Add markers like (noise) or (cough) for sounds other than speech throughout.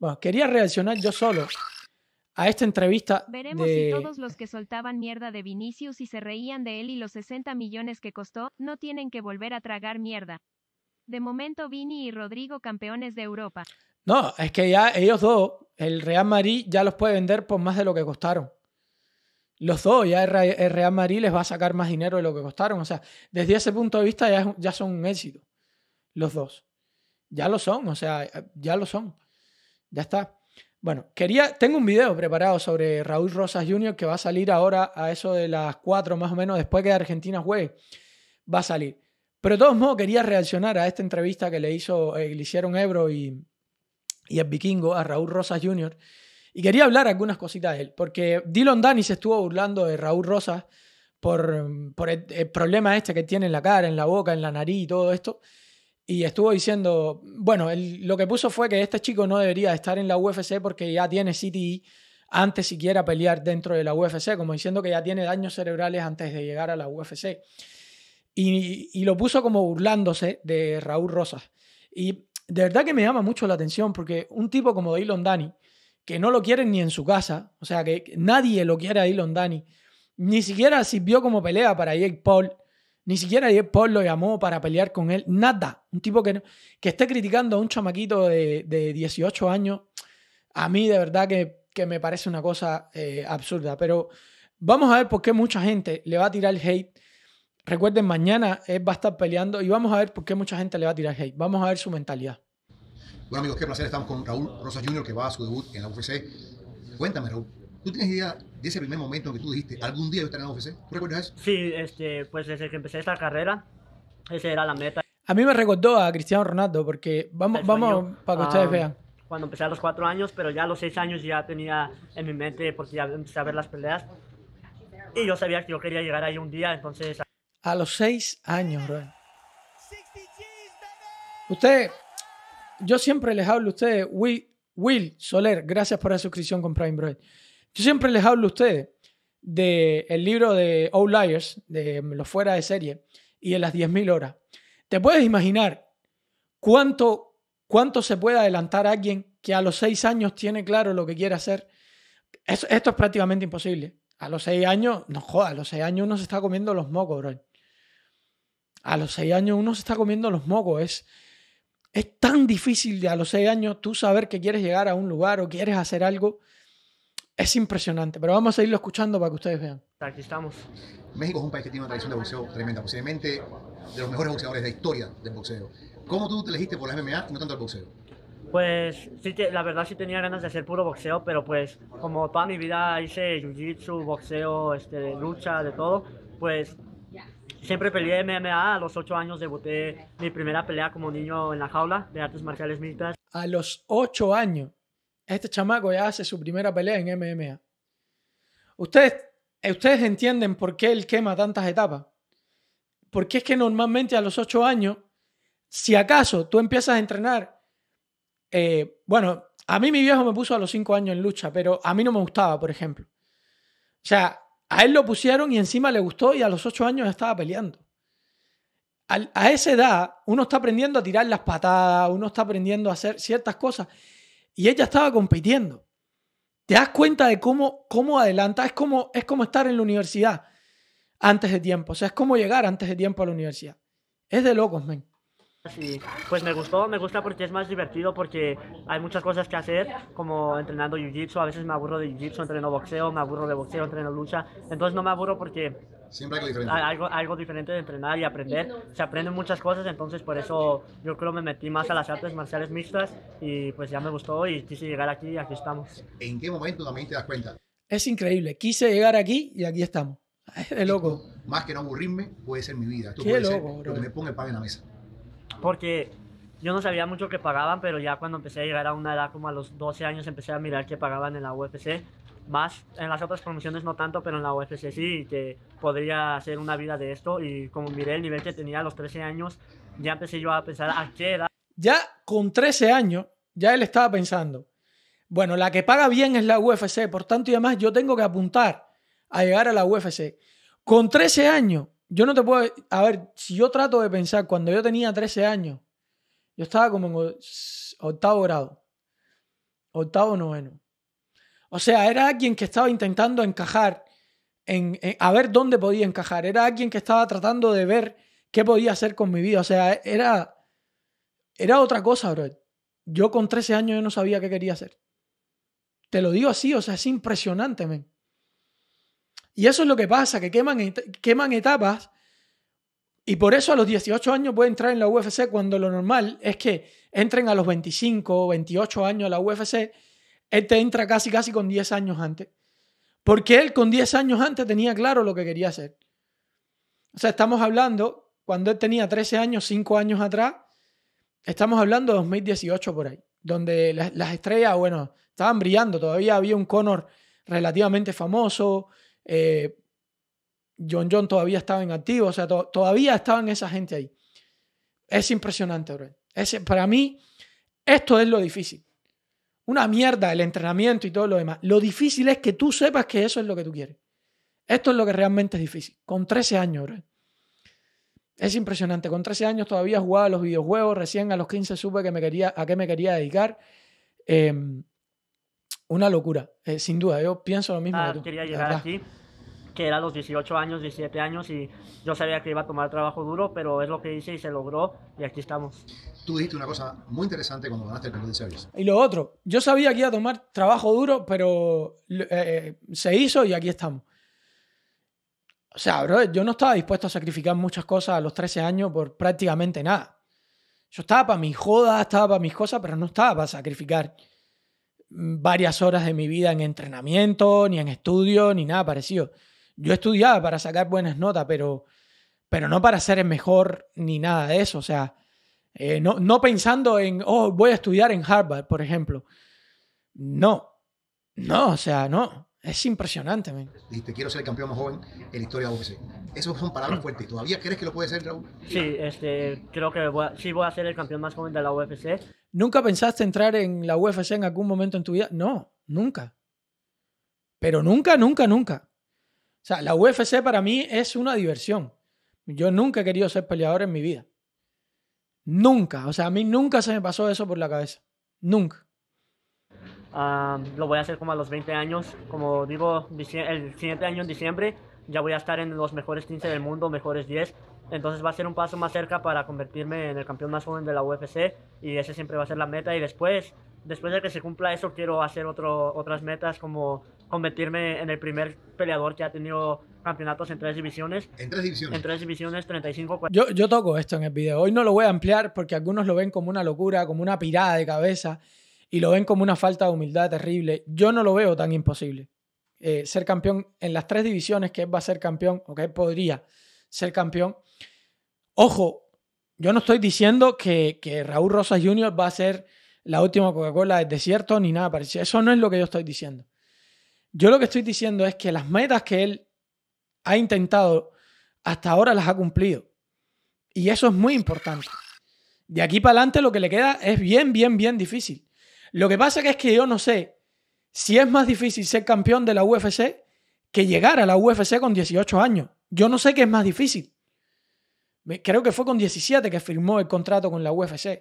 Bueno, quería reaccionar yo solo a esta entrevista. Veremos si todos los que soltaban mierda de Vinicius y se reían de él y los 60 millones que costó, no tienen que volver a tragar mierda. De momento, Vini y Rodrigo campeones de Europa. No, es que ya ellos dos, el Real Madrid ya los puede vender por más de lo que costaron. Los dos, ya el Real Madrid les va a sacar más dinero de lo que costaron. O sea, desde ese punto de vista ya, ya son un éxito. Los dos. Ya lo son, o sea, ya lo son. Ya está. Bueno, quería, tengo un video preparado sobre Raúl Rosas Jr. que va a salir ahora a eso de las 4 más o menos después que Argentina juegue. Va a salir. Pero de todos modos quería reaccionar a esta entrevista que le, hizo, eh, hicieron Ebro y, y el vikingo a Raúl Rosas Jr. Y quería hablar algunas cositas de él, porque Dylan Dani se estuvo burlando de Raúl Rosas por, por el, el, problema este que tiene en la cara, en la boca, en la nariz y todo esto y estuvo diciendo, bueno, lo que puso fue que este chico no debería estar en la UFC porque ya tiene CTI e antes siquiera pelear dentro de la UFC, como diciendo que ya tiene daños cerebrales antes de llegar a la UFC. Y, y lo puso como burlándose de Raúl Rosas. Y de verdad que me llama mucho la atención porque un tipo como Dylan Dani, que no lo quieren ni en su casa, o sea, que nadie lo quiere a Dylan Dani, ni siquiera sirvió como pelea para Jake Paul, ni siquiera Paul lo llamó para pelear con él. Nada. Un tipo que, que esté criticando a un chamaquito de, 18 años, a mí de verdad que, me parece una cosa eh, absurda. Pero vamos a ver por qué mucha gente le va a tirar hate. Recuerden, mañana él va a estar peleando y vamos a ver por qué mucha gente le va a tirar hate. Vamos a ver su mentalidad. Bueno amigos, qué placer. Estamos con Raúl Rosa Jr. que va a su debut en la UFC. Cuéntame Raúl, ¿Tú tienes idea de ese primer momento que tú dijiste, algún día yo estaré en la UFC? ¿Tú recuerdas eso? Sí, este, pues desde que empecé esta carrera, esa era la meta. A mí me recordó a Cristiano Ronaldo, porque vamos, vamos para que ustedes ah, vean. Cuando empecé a los cuatro años, pero ya a los seis años ya tenía en mi mente, porque ya empecé a ver las peleas. Y yo sabía que yo quería llegar ahí un día, entonces... A los seis años, bro. Usted, yo siempre les hablo a ustedes, Will, Soler, gracias por la suscripción con Prime Bro. Yo siempre les hablo a ustedes del libro de Outliers, de los fuera de serie, y de las 10.000 horas. ¿Te puedes imaginar cuánto, cuánto se puede adelantar a alguien que a los 6 años tiene claro lo que quiere hacer? Esto, es prácticamente imposible. A los 6 años, no joda, a los seis años uno se está comiendo los mocos, bro. A los 6 años uno se está comiendo los mocos. Es, es tan difícil de a los 6 años tú saber que quieres llegar a un lugar o quieres hacer algo es impresionante, pero vamos a irlo escuchando para que ustedes vean. Aquí estamos. México es un país que tiene una tradición de boxeo tremenda, posiblemente de los mejores boxeadores de la historia del boxeo. ¿Cómo tú te elegiste por la MMA y no tanto el boxeo? Pues sí, la verdad sí tenía ganas de hacer puro boxeo, pero pues como toda mi vida hice jiu-jitsu, boxeo, este, lucha, de todo, pues siempre peleé MMA. A los 8 años debuté mi primera pelea como niño en la jaula de artes marciales militares. A los 8 años este chamaco ya hace su primera pelea en MMA. Ustedes, eh, ustedes entienden por qué él quema tantas etapas. Porque es que normalmente a los ocho años, si acaso tú empiezas a entrenar, eh, bueno, a mí mi viejo me puso a los cinco años en lucha, pero a mí no me gustaba, por ejemplo. O sea, a él lo pusieron y encima le gustó y a los ocho años estaba peleando. A, a esa edad uno está aprendiendo a tirar las patadas, uno está aprendiendo a hacer ciertas cosas y ella estaba compitiendo. Te das cuenta de cómo, cómo adelanta, es como, es como estar en la universidad antes de tiempo, o sea, es como llegar antes de tiempo a la universidad. Es de locos, men. pues me gustó, me gusta porque es más divertido, porque hay muchas cosas que hacer, como entrenando jiu-jitsu, a veces me aburro de jiu-jitsu, entreno boxeo, me aburro de boxeo, entreno lucha, entonces no me aburro porque algo diferente. Algo, diferente de entrenar y aprender. Se aprenden muchas cosas, entonces por eso yo creo me metí más a las artes marciales mixtas y pues ya me gustó y quise llegar aquí y aquí estamos. ¿En qué momento también te das cuenta? Es increíble, quise llegar aquí y aquí estamos. (laughs) Es loco. más que no aburrirme, puede ser mi vida. Esto Qué loco, lo que me ponga el pan en la mesa. Porque yo no sabía mucho que pagaban, pero ya cuando empecé a llegar a una edad como a los 12 años empecé a mirar que pagaban en la UFC más en las otras promociones no tanto, pero en la UFC sí, que podría hacer una vida de esto. Y como miré el nivel que tenía a los 13 años, ya empecé yo a pensar a qué edad. Ya con 13 años, ya él estaba pensando, bueno, la que paga bien es la UFC, por tanto y además yo tengo que apuntar a llegar a la UFC. Con 13 años, yo no te puedo... A ver, si yo trato de pensar, cuando yo tenía 13 años, yo estaba como en octavo grado, octavo noveno. O sea, era alguien que estaba intentando encajar, en, a ver dónde podía encajar. Era alguien que estaba tratando de ver qué podía hacer con mi vida. O sea, era, era otra cosa, bro. Yo con 13 años yo no sabía qué quería hacer. Te lo digo así, o sea, es impresionante, men. Y eso es lo que pasa, que queman, queman etapas. Y por eso a los 18 años puede entrar en la UFC cuando lo normal es que entren a los 25 o 28 años a la UFC él te entra casi, casi con 10 años antes. Porque él con 10 años antes tenía claro lo que quería hacer. O sea, estamos hablando, cuando él tenía 13 años, 5 años atrás, estamos hablando de 2018 por ahí, donde las, estrellas, bueno, estaban brillando. Todavía había un Conor relativamente famoso. Eh, John John todavía estaba en activo. O sea, todavía estaban esa gente ahí. Es impresionante, bro. para mí, esto es lo difícil una mierda el entrenamiento y todo lo demás. Lo difícil es que tú sepas que eso es lo que tú quieres. Esto es lo que realmente es difícil. Con 13 años, bro. Es impresionante. Con 13 años todavía jugaba a los videojuegos. Recién a los 15 supe que me quería, a qué me quería dedicar. Em, una locura, eh, sin duda. Yo pienso lo mismo. Ah, tú, quería llegar aquí, que era los 18 años, 17 años, y yo sabía que iba a tomar trabajo duro, pero es lo que hice y se logró, y aquí estamos tú dijiste una cosa muy interesante cuando ganaste el de Service. Y lo otro, yo sabía que iba a tomar trabajo duro, pero eh, eh, se hizo y aquí estamos. O sea, yo no estaba dispuesto a sacrificar muchas cosas a los 13 años por prácticamente nada. Yo estaba para mis jodas, estaba para mis cosas, pero no estaba para sacrificar varias horas de mi vida en entrenamiento, ni en estudio, ni nada parecido. Yo estudiaba para sacar buenas notas, pero, pero no para ser el mejor ni nada de eso. O sea, eh, no, pensando en, oh, voy a estudiar en Harvard, por ejemplo. No, no, o sea, no. Es impresionante, man. Dijiste, quiero ser el campeón más joven en la historia de la UFC. Esas son palabras mm. fuertes. ¿Todavía crees que lo puede ser, Raúl? Sí, este, creo que sí voy a ser el campeón más joven de la UFC. ¿Nunca pensaste entrar en la UFC en algún momento en tu vida? No, nunca. Pero nunca, nunca, nunca. O sea, la UFC para mí es una diversión. Yo nunca he querido ser peleador en mi vida. Nunca, o sea, a mí nunca se me pasó eso por la cabeza. Nunca. Ah, lo voy a hacer como a los 20 años. Como digo, el siguiente año en diciembre ya voy a estar en los mejores 15 del mundo, mejores 10. Entonces va a ser un paso más cerca para convertirme en el campeón más joven de la UFC y ese siempre va a ser la meta. Y después, después de que se cumpla eso, quiero hacer otras metas como convertirme en el primer peleador que ha tenido campeonatos en tres divisiones. En tres divisiones. En tres divisiones, 35. 40. Yo, yo toco esto en el video. Hoy no lo voy a ampliar porque algunos lo ven como una locura, como una pirada de cabeza y lo ven como una falta de humildad terrible. Yo no lo veo tan imposible. Eh, ser campeón en las tres divisiones que él va a ser campeón o que él podría ser campeón. Ojo, yo no estoy diciendo que, que Raúl Rosas Jr. va a ser la última Coca-Cola del desierto ni nada parecido. Eso no es lo que yo estoy diciendo. Yo lo que estoy diciendo es que las metas que él ha intentado hasta ahora las ha cumplido. Y eso es muy importante. De aquí para adelante lo que le queda es bien, bien, bien difícil. Lo que pasa es que yo no sé si es más difícil ser campeón de la UFC que llegar a la UFC con 18 años. Yo no sé qué es más difícil. Creo que fue con 17 que firmó el contrato con la UFC.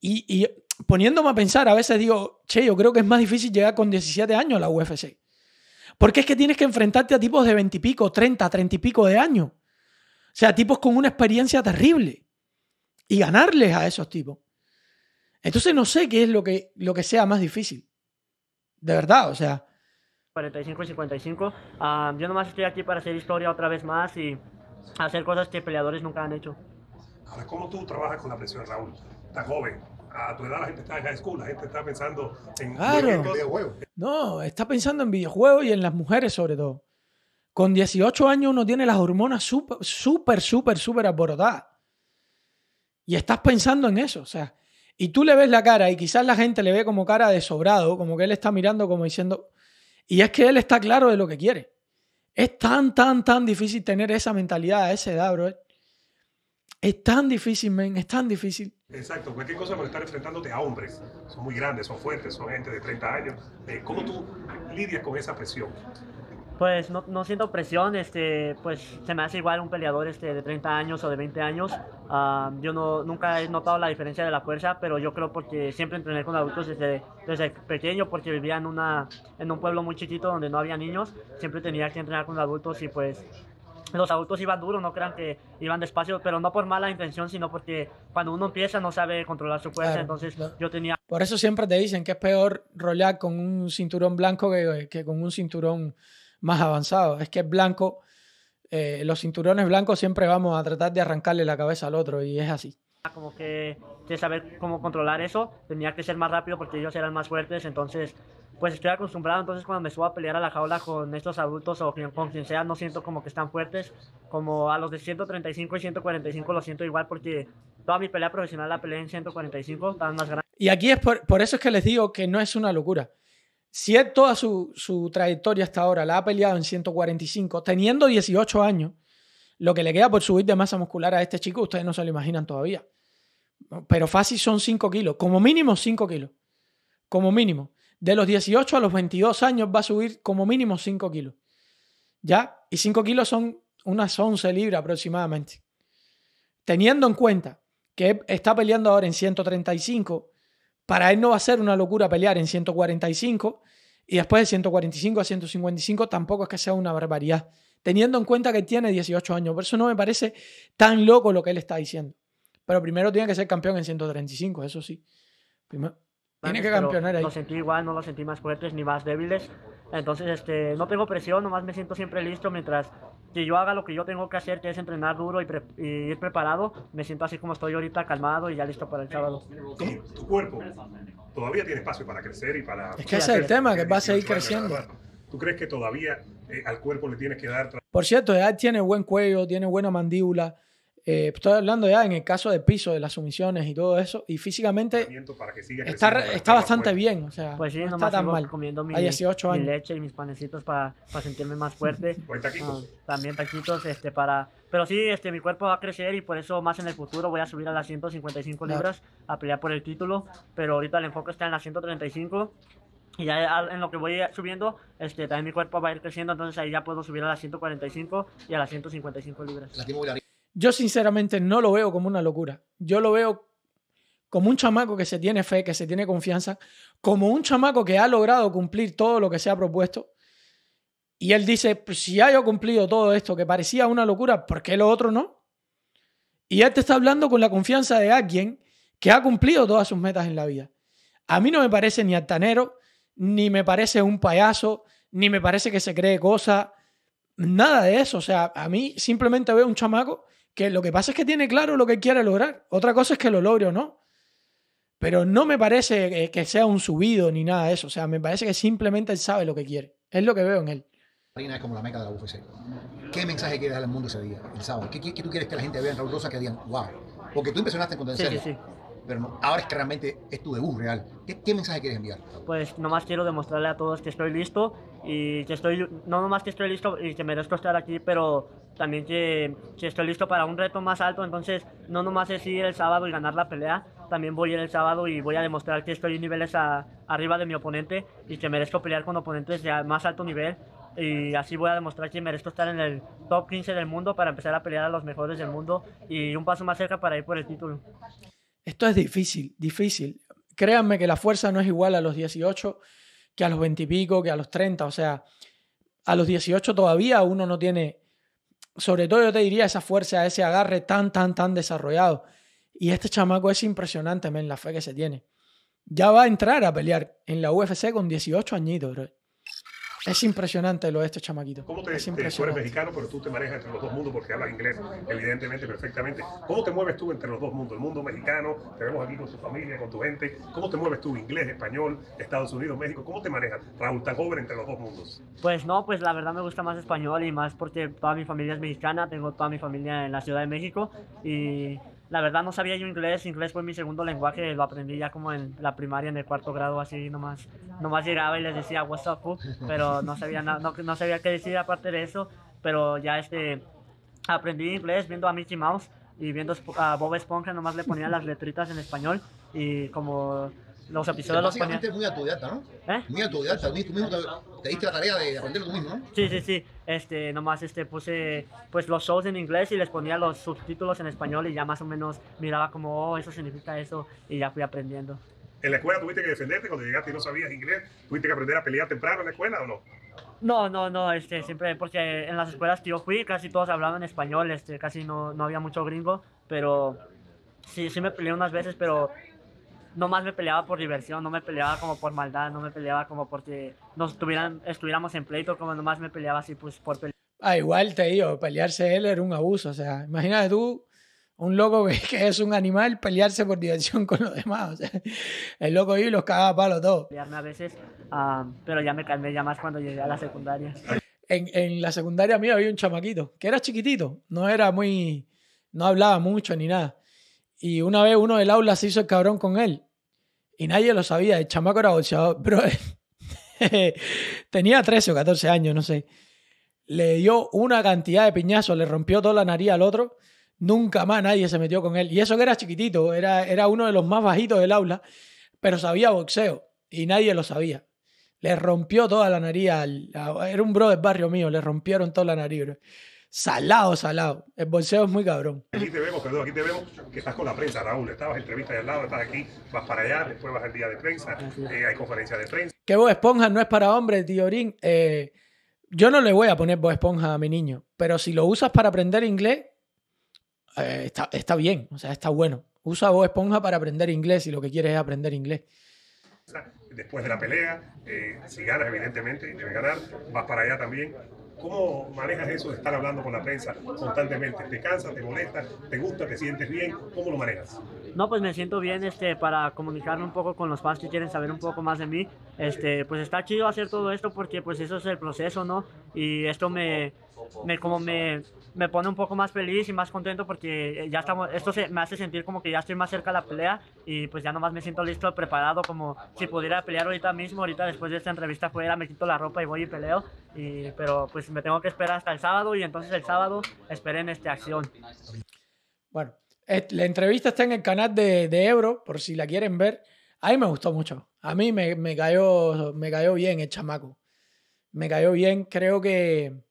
Y, poniéndome a pensar, a veces digo, che, yo creo que es más difícil llegar con 17 años a la UFC. Porque es que tienes que enfrentarte a tipos de 20 y pico, 30, 30 y pico de años. O sea, tipos con una experiencia terrible. Y ganarles a esos tipos. Entonces no sé qué es lo que, lo que sea más difícil. De verdad, o sea. 45 y 55. Ah, yo nomás estoy aquí para hacer historia otra vez más y hacer cosas que peleadores nunca han hecho. Ahora, ¿cómo tú trabajas con la presión, Raúl? está joven. A tu edad la gente está en high escuela, la gente está pensando en videojuegos. No, está pensando en videojuegos y en las mujeres sobre todo. Con 18 años uno tiene las hormonas súper, súper, súper, súper abordadas Y estás pensando en eso, o sea, y tú le ves la cara y quizás la gente le ve como cara de sobrado, como que él está mirando como diciendo, y es que él está claro de lo que quiere. Es tan, tan, tan difícil tener esa mentalidad a esa edad, bro. Es tan difícil, men, es tan difícil. Exacto, cualquier cosa por estar enfrentándote a hombres. Son muy grandes, son fuertes, son gente de 30 años. Eh, ¿Cómo tú lidias con esa presión? Pues no, no siento presión, este, pues se me hace igual un peleador este, de 30 años o de 20 años. Ah, yo no, nunca he notado la diferencia de la fuerza, pero yo creo porque siempre entrené con adultos desde, desde pequeño, porque vivía en, una, en un pueblo muy chiquito donde no había niños. Siempre tenía que entrenar con adultos y pues los adultos iban duro, no crean que iban despacio, pero no por mala intención, sino porque cuando uno empieza no sabe controlar su fuerza, entonces yo tenía... Por eso siempre te dicen que es peor rolear con un cinturón blanco que, con un cinturón más avanzado. Es que blanco, eh, los cinturones blancos siempre vamos a tratar de arrancarle la cabeza al otro y es así. Ah, como que, que saber cómo controlar eso, tenía que ser más rápido porque ellos eran más fuertes, entonces pues estoy acostumbrado, entonces cuando me subo a pelear a la jaula con estos adultos o con quien sea, no siento como que están fuertes, como a los de 135 y 145 lo siento igual porque toda mi pelea profesional la peleé en 145, más grandes. Y aquí es por, eso es que les digo que no es una locura. Si toda su, su trayectoria hasta ahora la ha peleado en 145, teniendo 18 años, lo que le queda por subir de masa muscular a este chico, ustedes no se lo imaginan todavía. Pero fácil son 5 kilos, como mínimo 5 kilos, como mínimo de los 18 a los 22 años va a subir como mínimo 5 kilos. ¿Ya? Y 5 kilos son unas 11 libras aproximadamente. Teniendo en cuenta que está peleando ahora en 135, para él no va a ser una locura pelear en 145 y después de 145 a 155 tampoco es que sea una barbaridad, teniendo en cuenta que tiene 18 años. Por eso no me parece tan loco lo que él está diciendo. Pero primero tiene que ser campeón en 135, eso sí. Primero, tiene que campeonar ahí. Lo sentí igual, no lo sentí más fuertes ni más débiles. Entonces, este, no tengo presión, nomás me siento siempre listo mientras que yo haga lo que yo tengo que hacer, que es entrenar duro y, y ir preparado. Me siento así como estoy ahorita, calmado y ya listo para el sábado. Tu, cuerpo todavía tiene espacio para crecer y para... Es que ese es el tema, que vas a ir creciendo. ¿Tú crees que todavía eh, al cuerpo le tienes que dar... Por cierto, ya tiene buen cuello, tiene buena mandíbula eh, estoy hablando ya en el caso de piso, de las sumisiones y todo eso. Y físicamente está, está bastante bien. O sea, pues no está tan mal. comiendo mi, 18 años. leche y mis panecitos para, sentirme más fuerte. (laughs) Ah, también taquitos este, para... Pero sí, este, mi cuerpo va a crecer y por eso más en el futuro voy a subir a las 155 libras a pelear por el título. Pero ahorita el enfoque está en las 135. Y ya en lo que voy subiendo, este, también mi cuerpo va a ir creciendo, entonces ahí ya puedo subir a las 145 y a las 155 libras. Yo sinceramente no lo veo como una locura. Yo lo veo como un chamaco que se tiene fe, que se tiene confianza, como un chamaco que ha logrado cumplir todo lo que se ha propuesto. Y él dice, pues si ya yo cumplido todo esto que parecía una locura, ¿por qué lo otro no? Y él te está hablando con la confianza de alguien que ha cumplido todas sus metas en la vida. A mí no me parece ni altanero, ni me parece un payaso, ni me parece que se cree cosa, nada de eso. O sea, a mí simplemente veo un chamaco que lo que pasa es que tiene claro lo que quiere lograr. Otra cosa es que lo logre o no. Pero no me parece eh, que sea un subido ni nada de eso. O sea, me parece que simplemente él sabe lo que quiere. Es lo que veo en él. Marina es como la meca de la UFC. ¿Qué mensaje quieres darle al mundo ese día, el sábado? ¿Qué, qué, tú quieres que la gente vea en Raúl Rosa que digan, wow? Porque tú impresionaste con contención. sí, sí, sí. Pero ahora es que realmente es tu debut real. ¿Qué, mensaje quieres enviar? Pues nomás quiero demostrarle a todos que estoy listo y que estoy, no nomás que estoy listo y que merezco estar aquí, pero también que, que, estoy listo para un reto más alto, entonces no nomás es ir el sábado y ganar la pelea, también voy ir el sábado y voy a demostrar que estoy niveles arriba de mi oponente y que merezco pelear con oponentes de más alto nivel y así voy a demostrar que merezco estar en el top 15 del mundo para empezar a pelear a los mejores del mundo y un paso más cerca para ir por el título. Esto es difícil, difícil. Créanme que la fuerza no es igual a los 18 que a los 20 que a los 30, o sea, a los 18 todavía uno no tiene, sobre todo yo te diría, esa fuerza, ese agarre tan, tan, tan desarrollado. Y este chamaco es impresionante, men, la fe que se tiene. Ya va a entrar a pelear en la UFC con 18 añitos, bro. Es impresionante lo de estos chamaquito. ¿Cómo te, es te, tú eres mexicano, pero tú te manejas entre los dos mundos porque hablas inglés, evidentemente, perfectamente? ¿Cómo te mueves tú entre los dos mundos? El mundo mexicano, te vemos aquí con tu familia, con tu gente. ¿Cómo te mueves tú, inglés, español, Estados Unidos, México? ¿Cómo te manejas, Raúl, tan entre los dos mundos? Pues no, pues la verdad me gusta más español y más porque toda mi familia es mexicana, tengo toda mi familia en la Ciudad de México y la verdad no sabía yo inglés, inglés fue mi segundo lenguaje, lo aprendí ya como en la primaria, en el cuarto grado, así nomás, nomás llegaba y les decía what's up, pero no sabía, no, no sabía qué decir aparte de eso, pero ya este, aprendí inglés viendo a Mickey Mouse y viendo a Bob Esponja, nomás le ponía las letritas en español y como los episodios los ponía... muy autodidacta, ¿no? ¿Eh? Muy autodidacta, tú mismo te, te, diste la tarea de aprender tú mismo, ¿no? Sí, sí, sí. Este, nomás este, puse pues, los shows en inglés y les ponía los subtítulos en español y ya más o menos miraba como, oh, eso significa eso y ya fui aprendiendo. ¿En la escuela tuviste que defenderte cuando llegaste y no sabías inglés? ¿Tuviste que aprender a pelear temprano en la escuela o no? No, no, no, este, siempre, porque en las escuelas que yo fui casi todos hablaban español, este, casi no, no había mucho gringo, pero sí, sí me peleé unas veces, pero no más me peleaba por diversión, no me peleaba como por maldad, no me peleaba como porque nos tuvieran, estuviéramos en pleito, como nomás me peleaba así pues por pelear. Ah, igual te digo, pelearse él era un abuso, o sea, imagínate tú un loco que es un animal pelearse por diversión con los demás, o sea, el loco y los cagaba a palo todo. Pelearme a veces, ah, pero ya me calmé ya más cuando llegué a la secundaria. En, en la secundaria mía había un chamaquito que era chiquitito, no era muy, no hablaba mucho ni nada. Y una vez uno del aula se hizo el cabrón con él y nadie lo sabía, el chamaco era boxeador, (laughs) pero eh, tenía 13 o 14 años, no sé. Le dio una cantidad de piñazos, le rompió toda la nariz al otro. Nunca más nadie se metió con él. Y eso que era chiquitito, era, era uno de los más bajitos del aula, pero sabía boxeo y nadie lo sabía. Le rompió toda la nariz al, Era un bro del barrio mío, le rompieron toda la nariz. Bro. Salado, salado. El bolseo es muy cabrón. Aquí te vemos, perdón, aquí te vemos que estás con la prensa, Raúl. Estabas entrevista de al lado, estás aquí, vas para allá, después vas al día de prensa, ah, eh, hay conferencia de prensa. Que voz Esponja no es para hombres, tío Eh, yo no le voy a poner voz Esponja a mi niño, pero si lo usas para aprender inglés, eh, está, está, bien, o sea, está bueno. Usa voz Esponja para aprender inglés si lo que quieres es aprender inglés después de la pelea, eh, si ganas, evidentemente, debes ganar, vas para allá también. ¿Cómo manejas eso de estar hablando con la prensa constantemente? ¿Te cansa, te molesta, te gusta, te sientes bien? ¿Cómo lo manejas? No, pues me siento bien este, para comunicarme un poco con los fans que quieren saber un poco más de mí. Este, pues está chido hacer todo esto porque pues eso es el proceso, ¿no? Y esto me, me como me me pone un poco más feliz y más contento porque eh, ya estamos, esto se, me hace sentir como que ya estoy más cerca de la pelea y pues ya nomás me siento listo, preparado, como si pudiera pelear ahorita mismo, ahorita después de esta entrevista fuera, me quito la ropa y voy y peleo, y, pero pues me tengo que esperar hasta el sábado y entonces el sábado esperen esta acción. Bueno, eh, la entrevista está en el canal de, de Ebro, por si la quieren ver. A mí me gustó mucho. A mí me, me, cayó, me cayó bien el chamaco. Me cayó bien. Creo que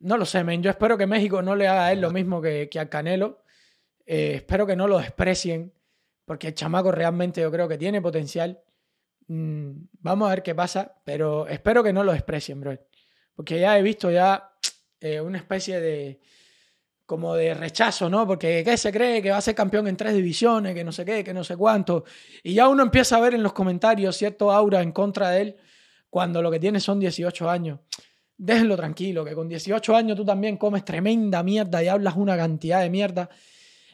no lo sé, men. Yo espero que México no le haga a él lo mismo que, que al Canelo. Eh, espero que no lo desprecien, porque el chamaco realmente yo creo que tiene potencial. Mm, vamos a ver qué pasa, pero espero que no lo desprecien, bro. Porque ya he visto ya (tsk) eh, una especie de como de rechazo, ¿no? Porque ¿qué se cree? Que va a ser campeón en tres divisiones, que no sé qué, que no sé cuánto. Y ya uno empieza a ver en los comentarios cierto aura en contra de él cuando lo que tiene son 18 años déjenlo tranquilo, que con 18 años tú también comes tremenda mierda y hablas una cantidad de mierda.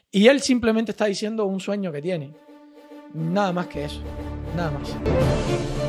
Y él simplemente está diciendo un sueño que tiene. Nada más que eso. Nada más.